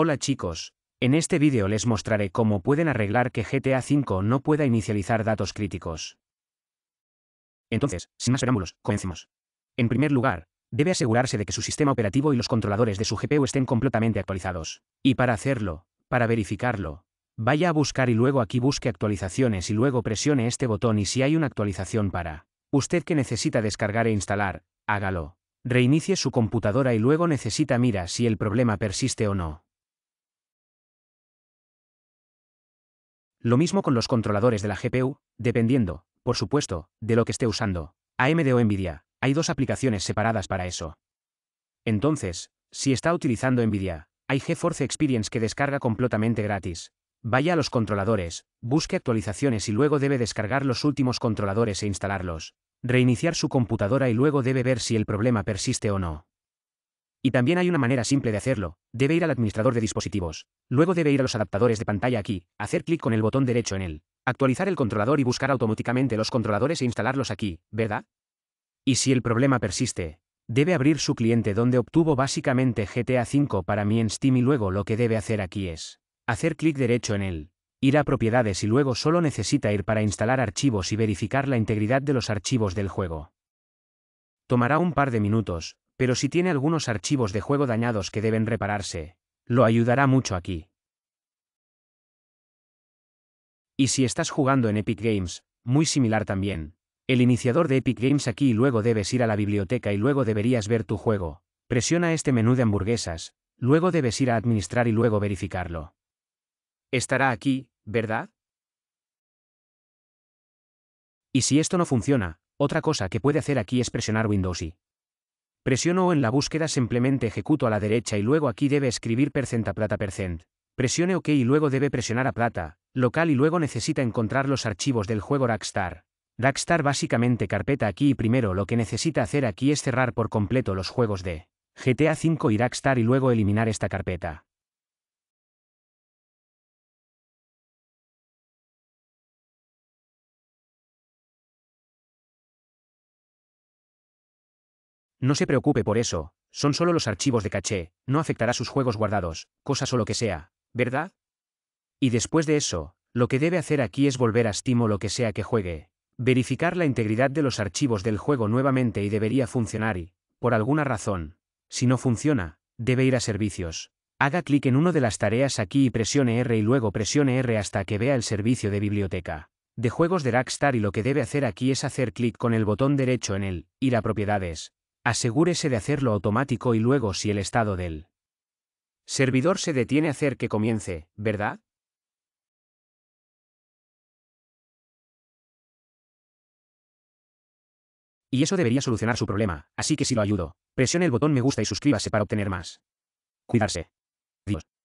Hola chicos, en este vídeo les mostraré cómo pueden arreglar que GTA V no pueda inicializar datos críticos. Entonces, sin más preámbulos, comencemos. En primer lugar, debe asegurarse de que su sistema operativo y los controladores de su GPU estén completamente actualizados. Y para hacerlo, para verificarlo, vaya a buscar y luego aquí busque actualizaciones y luego presione este botón y si hay una actualización para usted que necesita descargar e instalar, hágalo. Reinicie su computadora y luego necesita mira si el problema persiste o no. Lo mismo con los controladores de la GPU, dependiendo, por supuesto, de lo que esté usando, AMD o NVIDIA, hay dos aplicaciones separadas para eso. Entonces, si está utilizando NVIDIA, hay GeForce Experience que descarga completamente gratis. Vaya a los controladores, busque actualizaciones y luego debe descargar los últimos controladores e instalarlos. Reiniciar su computadora y luego debe ver si el problema persiste o no. Y también hay una manera simple de hacerlo, debe ir al administrador de dispositivos. Luego debe ir a los adaptadores de pantalla aquí, hacer clic con el botón derecho en él, actualizar el controlador y buscar automáticamente los controladores e instalarlos aquí, ¿verdad? Y si el problema persiste, debe abrir su cliente donde obtuvo básicamente GTA V para mí en Steam y luego lo que debe hacer aquí es, hacer clic derecho en él, ir a propiedades y luego solo necesita ir para instalar archivos y verificar la integridad de los archivos del juego. Tomará un par de minutos, pero si tiene algunos archivos de juego dañados que deben repararse, lo ayudará mucho aquí. Y si estás jugando en Epic Games, muy similar también. El iniciador de Epic Games aquí y luego debes ir a la biblioteca y luego deberías ver tu juego. Presiona este menú de hamburguesas, luego debes ir a administrar y luego verificarlo. Estará aquí, ¿verdad? Y si esto no funciona, otra cosa que puede hacer aquí es presionar Windows y Presiono o en la búsqueda simplemente ejecuto a la derecha y luego aquí debe escribir a plata percent. Presione OK y luego debe presionar a plata, local y luego necesita encontrar los archivos del juego Rackstar. Rackstar básicamente carpeta aquí y primero lo que necesita hacer aquí es cerrar por completo los juegos de GTA V y Rackstar y luego eliminar esta carpeta. No se preocupe por eso, son solo los archivos de caché, no afectará sus juegos guardados, cosas o lo que sea, ¿verdad? Y después de eso, lo que debe hacer aquí es volver a Steam o lo que sea que juegue, verificar la integridad de los archivos del juego nuevamente y debería funcionar y, por alguna razón, si no funciona, debe ir a servicios. Haga clic en una de las tareas aquí y presione R y luego presione R hasta que vea el servicio de biblioteca. De juegos de Rockstar y lo que debe hacer aquí es hacer clic con el botón derecho en él, ir a propiedades, Asegúrese de hacerlo automático y luego si el estado del servidor se detiene hacer que comience, ¿verdad? Y eso debería solucionar su problema, así que si lo ayudo, presione el botón me gusta y suscríbase para obtener más. Cuidarse. Dios.